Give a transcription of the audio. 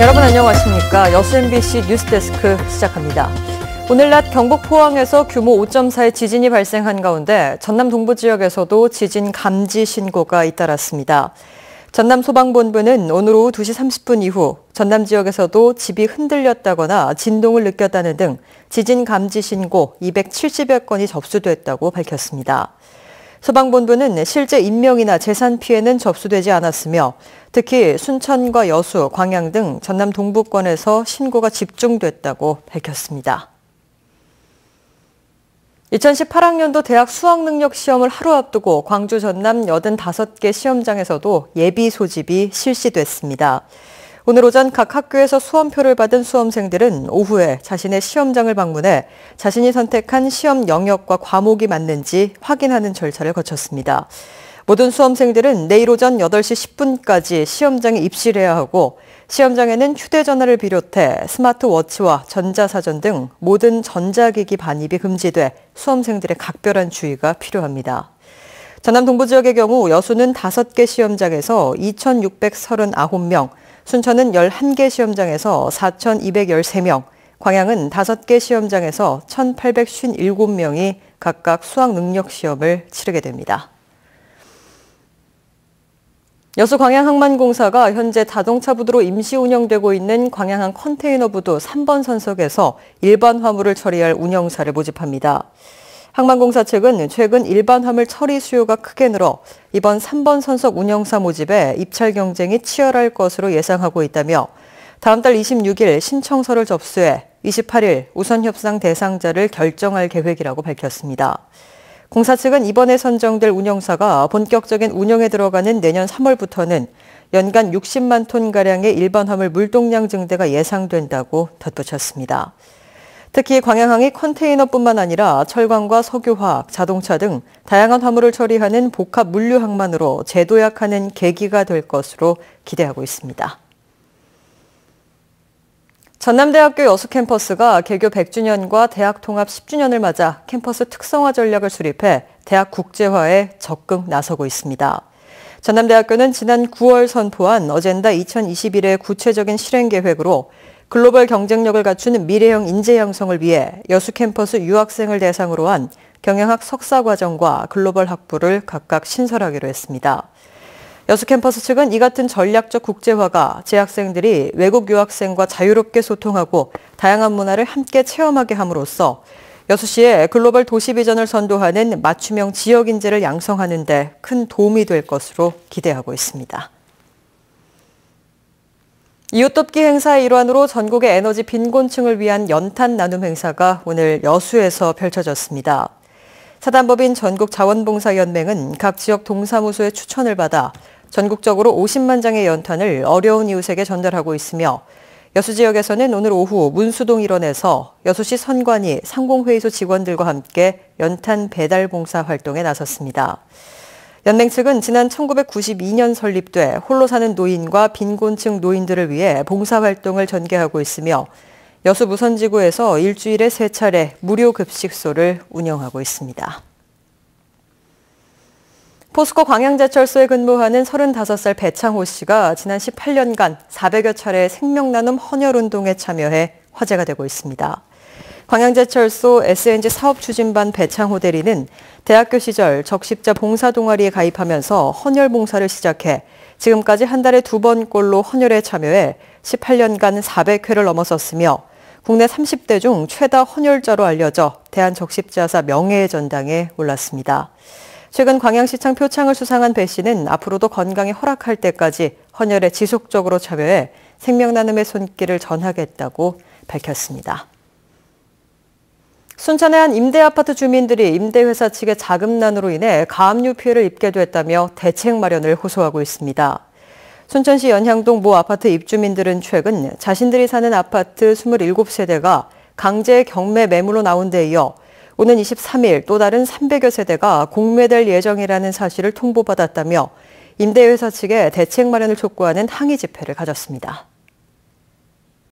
여러분 안녕하십니까. 여수 MBC 뉴스데스크 시작합니다. 오늘 낮 경북 포항에서 규모 5.4의 지진이 발생한 가운데 전남 동부 지역에서도 지진 감지 신고가 잇따랐습니다. 전남 소방본부는 오늘 오후 2시 30분 이후 전남 지역에서도 집이 흔들렸다거나 진동을 느꼈다는 등 지진 감지 신고 270여 건이 접수됐다고 밝혔습니다. 소방본부는 실제 인명이나 재산 피해는 접수되지 않았으며 특히 순천과 여수, 광양 등 전남 동부권에서 신고가 집중됐다고 밝혔습니다. 2018학년도 대학 수학능력 시험을 하루 앞두고 광주 전남 85개 시험장에서도 예비 소집이 실시됐습니다. 오늘 오전 각 학교에서 수험표를 받은 수험생들은 오후에 자신의 시험장을 방문해 자신이 선택한 시험 영역과 과목이 맞는지 확인하는 절차를 거쳤습니다. 모든 수험생들은 내일 오전 8시 10분까지 시험장에 입실 해야 하고 시험장에는 휴대전화를 비롯해 스마트워치와 전자사전 등 모든 전자기기 반입이 금지돼 수험생들의 각별한 주의가 필요합니다. 전남 동부 지역의 경우 여수는 5개 시험장에서 2,639명, 순천은 11개 시험장에서 4,213명, 광양은 5개 시험장에서 1,857명이 각각 수학 능력 시험을 치르게 됩니다. 여수광양항만공사가 현재 자동차 부두로 임시 운영되고 있는 광양항 컨테이너 부두 3번 선석에서 일반 화물을 처리할 운영사를 모집합니다. 항만공사 측은 최근 일반 화물 처리 수요가 크게 늘어 이번 3번 선석 운영사 모집에 입찰 경쟁이 치열할 것으로 예상하고 있다며 다음 달 26일 신청서를 접수해 28일 우선 협상 대상자를 결정할 계획이라고 밝혔습니다. 공사 측은 이번에 선정될 운영사가 본격적인 운영에 들어가는 내년 3월부터는 연간 60만 톤가량의 일반 화물 물동량 증대가 예상된다고 덧붙였습니다. 특히 광양항이 컨테이너뿐만 아니라 철강과 석유화학, 자동차 등 다양한 화물을 처리하는 복합 물류항만으로 재도약하는 계기가 될 것으로 기대하고 있습니다. 전남대학교 여수 캠퍼스가 개교 100주년과 대학 통합 10주년을 맞아 캠퍼스 특성화 전략을 수립해 대학 국제화에 적극 나서고 있습니다. 전남대학교는 지난 9월 선포한 어젠다 2021의 구체적인 실행 계획으로 글로벌 경쟁력을 갖추는 미래형 인재 양성을 위해 여수 캠퍼스 유학생을 대상으로 한 경영학 석사 과정과 글로벌 학부를 각각 신설하기로 했습니다. 여수 캠퍼스 측은 이 같은 전략적 국제화가 재학생들이 외국 유학생과 자유롭게 소통하고 다양한 문화를 함께 체험하게 함으로써 여수시의 글로벌 도시 비전을 선도하는 맞춤형 지역 인재를 양성하는 데 큰 도움이 될 것으로 기대하고 있습니다. 이웃돕기 행사의 일환으로 전국의 에너지 빈곤층을 위한 연탄 나눔 행사가 오늘 여수에서 펼쳐졌습니다. 사단법인 전국자원봉사연맹은 각 지역 동사무소의 추천을 받아 전국적으로 50만 장의 연탄을 어려운 이웃에게 전달하고 있으며 여수 지역에서는 오늘 오후 문수동 일원에서 여수시 선관위 상공회의소 직원들과 함께 연탄 배달 봉사 활동에 나섰습니다. 연맹 측은 지난 1992년 설립돼 홀로 사는 노인과 빈곤층 노인들을 위해 봉사활동을 전개하고 있으며 여수 무선지구에서 일주일에 세 차례 무료 급식소를 운영하고 있습니다. 포스코 광양제철소에 근무하는 35살 배창호 씨가 지난 18년간 400여 차례 생명나눔 헌혈운동에 참여해 화제가 되고 있습니다. 광양제철소 SNG 사업추진반 배창호 대리는 대학교 시절 적십자 봉사동아리에 가입하면서 헌혈 봉사를 시작해 지금까지 한 달에 두 번꼴로 헌혈에 참여해 18년간 400회를 넘어섰으며 국내 30대 중 최다 헌혈자로 알려져 대한적십자사 명예의 전당에 올랐습니다. 최근 광양시청 표창을 수상한 배 씨는 앞으로도 건강이 허락할 때까지 헌혈에 지속적으로 참여해 생명나눔의 손길을 전하겠다고 밝혔습니다. 순천의 한 임대아파트 주민들이 임대회사 측의 자금난으로 인해 가압류 피해를 입게 됐다며 대책 마련을 호소하고 있습니다. 순천시 연향동 모 아파트 입주민들은 최근 자신들이 사는 아파트 27세대가 강제 경매 매물로 나온 데 이어 오는 23일 또 다른 300여 세대가 공매될 예정이라는 사실을 통보받았다며 임대회사 측에 대책 마련을 촉구하는 항의 집회를 가졌습니다.